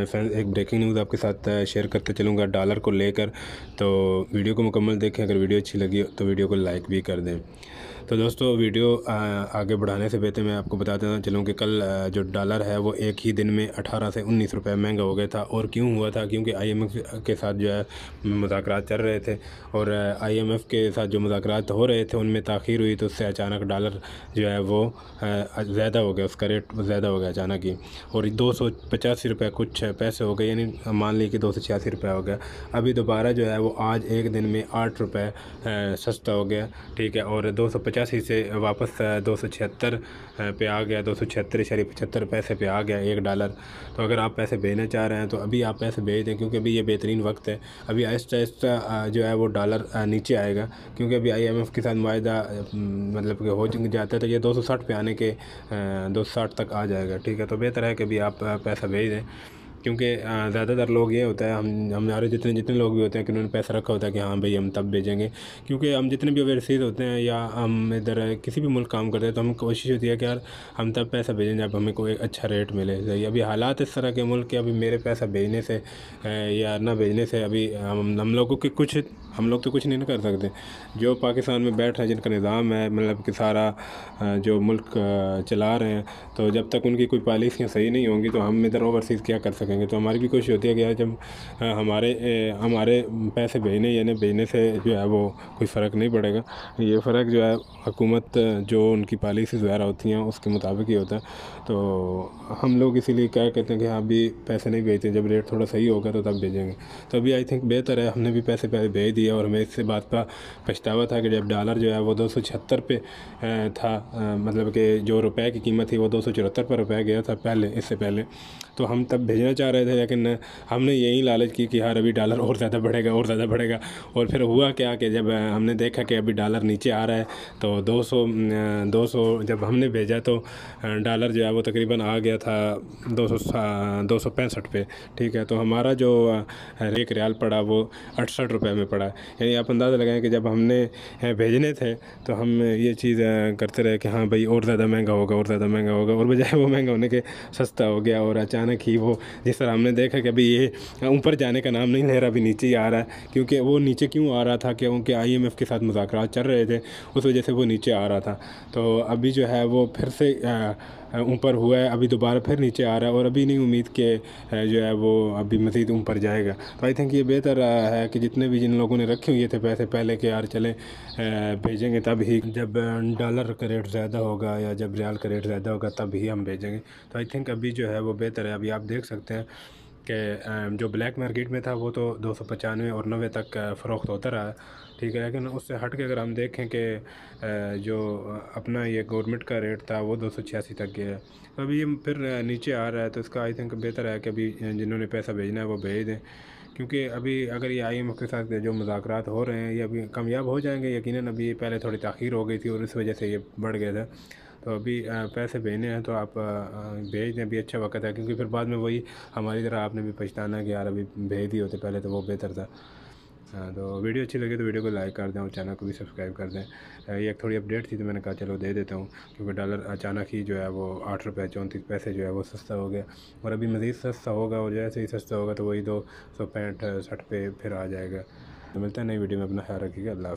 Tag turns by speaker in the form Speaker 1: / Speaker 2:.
Speaker 1: friends एक breaking news आपके साथ शेयर करते चलूँगा डॉलर को लेकर तो वीडियो को मुकम्मल देखें अगर वीडियो अच्छी लगी तो वीडियो को लाइक भी कर दें तो दोस्तों वीडियो आगे बढ़ाने से पहले मैं आपको बता देना चलूँ कि कल जो डॉलर है वो एक ही दिन में अठारह से उन्नीस रुपये महंगा हो गया था और क्यों हुआ था क्योंकि आईएमएफ के साथ जो है मुजाकर चल रहे थे और आईएमएफ के साथ जो मुजाकर हो रहे थे उनमें तखीर हुई तो उससे अचानक डॉलर जो है वो ज़्यादा हो गया उसका रेट ज़्यादा हो गया अचानक ही और दो सौ पचासी कुछ छः पैसे हो गए यानी मान लीजिए कि दो सौ छियासी रुपये हो गया अभी दोबारा जो है वो आज एक दिन में आठ रुपये सस्ता हो गया ठीक है और दो सौ पचासी से वापस दो सौ छिहत्तर पे आ गया दो सौ छिहत्तर शरीर पचहत्तर पैसे पे आ गया एक डॉलर तो अगर आप पैसे भेजना चाह रहे हैं तो अभी आप पैसे भेज दें क्योंकि अभी ये बेहतरीन वक्त है अभी आहिस्ता आहिस्ता जो है वो डॉलर नीचे आएगा क्योंकि अभी आई के साथ माहा मतलब कि हो जाता है तो ये दो सौ साठ पे आने के दो सौ साठ तक आ जाएगा ठीक है तो बेहतर है कि अभी आप पैसा भेज दें क्योंकि ज़्यादातर लोग ये होता है हम हमारे जितने जितने लोग भी होते हैं कि उन्होंने पैसा रखा होता है कि हाँ भाई हम तब भेजेंगे क्योंकि हम जितने भी ओवरसीज़ होते हैं या हम इधर किसी भी मुल्क काम करते हैं तो हमें कोशिश होती है कि यार हम तब पैसा भेजें जब हमें कोई अच्छा रेट मिले सही तो अभी हालात इस तरह के मुल्क के अभी मेरे पैसा भेजने से या ना भेजने से अभी हम हम लोगों के कुछ हम लोग तो कुछ नहीं ना कर सकते जो पाकिस्तान में बैठ रहे हैं जिनका निज़ाम है मतलब कि सारा जो मुल्क चला रहे हैं तो जब तक उनकी कोई पॉलिसियाँ सही नहीं होंगी तो हम इधर ओवरसीज़ क्या कर सकें सकेंगे तो हमारी भी कोशिश होती है कि यार जब हमारे हमारे पैसे भेजने यानी भेजने से जो है वो कोई फ़र्क नहीं पड़ेगा ये फ़र्क जो है हुकूमत जो उनकी पॉलिसीज़ वगैरह होती हैं उसके मुताबिक ही होता है तो हम लोग इसीलिए क्या कहते हैं कि आप हाँ, भी पैसे नहीं भेजते जब रेट थोड़ा सही होगा तो तब भेजेंगे तो अभी आई थिंक बेहतर है हमने भी पैसे पहले भेज दिए और हमें इससे बात का पछतावा था कि जब डॉलर जो है वो दो सौ पे था मतलब कि जो रुपए की कीमत थी वो दो सौ चौहत्तर पर रुपया गया था पहले इससे पहले तो हम तब भेजना चाह रहे थे लेकिन हमने यही लालच की कि यार अभी डॉलर और ज़्यादा बढ़ेगा और ज़्यादा बढ़ेगा और फिर हुआ क्या कि जब हमने देखा कि अभी डॉलर नीचे आ रहा है तो 200 200 जब हमने भेजा तो डॉलर जो है वो तकरीबन आ गया था दो सौ पैंसठ पे ठीक है तो हमारा जो एक रियाल पड़ा वो अड़सठ रुपये में पड़ा यानी आप अंदाज़ा लगाएं कि जब हमने भेजने थे तो हम ये चीज़ करते रहे कि हाँ भाई और ज़्यादा महंगा होगा और ज़्यादा महंगा होगा और बजाय वो महंगा होने के सस्ता हो गया और अचानक ही वो कि सर हमने देखा कि अभी ये ऊपर जाने का नाम नहीं ले रहा अभी नीचे ही आ रहा है क्योंकि वो नीचे क्यों आ रहा था क्योंकि आई एम एफ़ के साथ मुजाकर चल रहे थे उस वजह से वो नीचे आ रहा था तो अभी जो है वो फिर से ऊपर हुआ है अभी दोबारा फिर नीचे आ रहा है और अभी नहीं उम्मीद के जो है वो अभी मज़ीद ऊपर जाएगा तो आई थिंक ये बेहतर है कि जितने भी जिन लोगों ने रखे हुए थे पैसे पहले के यार चले भेजेंगे तब ही जब डॉलर का रेट ज़्यादा होगा या जब रियाल का रेट ज़्यादा होगा तब ही हम भेजेंगे तो आई थिंक अभी जो है वो बेहतर है अभी आप देख सकते हैं कि जो ब्लैक मार्केट में था वो तो दो सौ पचानवे और नबे तक फ़रोख्त होता रहा ठीक है लेकिन उससे हट के अगर हम देखें कि जो अपना ये गवर्नमेंट का रेट था वो दो सौ छियासी तक गया तो अभी ये फिर नीचे आ रहा है तो इसका आई थिंक बेहतर है कि अभी जिन्होंने पैसा भेजना है वो भेज दें क्योंकि अभी अगर ये आई एम के साथ जो मुजाकर हो रहे हैं ये अभी कामयाब हो जाएंगे यकीन अभी पहले थोड़ी तखीर हो गई थी और इस वजह से ये बढ़ गया था तो अभी पैसे भेजने हैं तो आप भेज दें अभी अच्छा वक्त है क्योंकि फिर बाद में वही हमारी तरह आपने भी पछताना कि यार अभी भेज दिए होते पहले तो वो बेहतर था तो वीडियो अच्छी लगी तो वीडियो को लाइक कर दें और चैनल को भी सब्सक्राइब कर दें ये एक थोड़ी अपडेट थी तो मैंने कहा चलो दे देता हूँ क्योंकि डॉलर अचानक ही जो है वो आठ रुपये चौंतीस पैसे जो है वो सस्ता हो गया और अभी मज़ीद सस्ता होगा और जैसे ही सस्ता होगा तो वही दो सौ पैंठ सठ पे फिर आ जाएगा तो मिलता है नई वीडियो में अपना ख्याल रखिएगा अल्लाह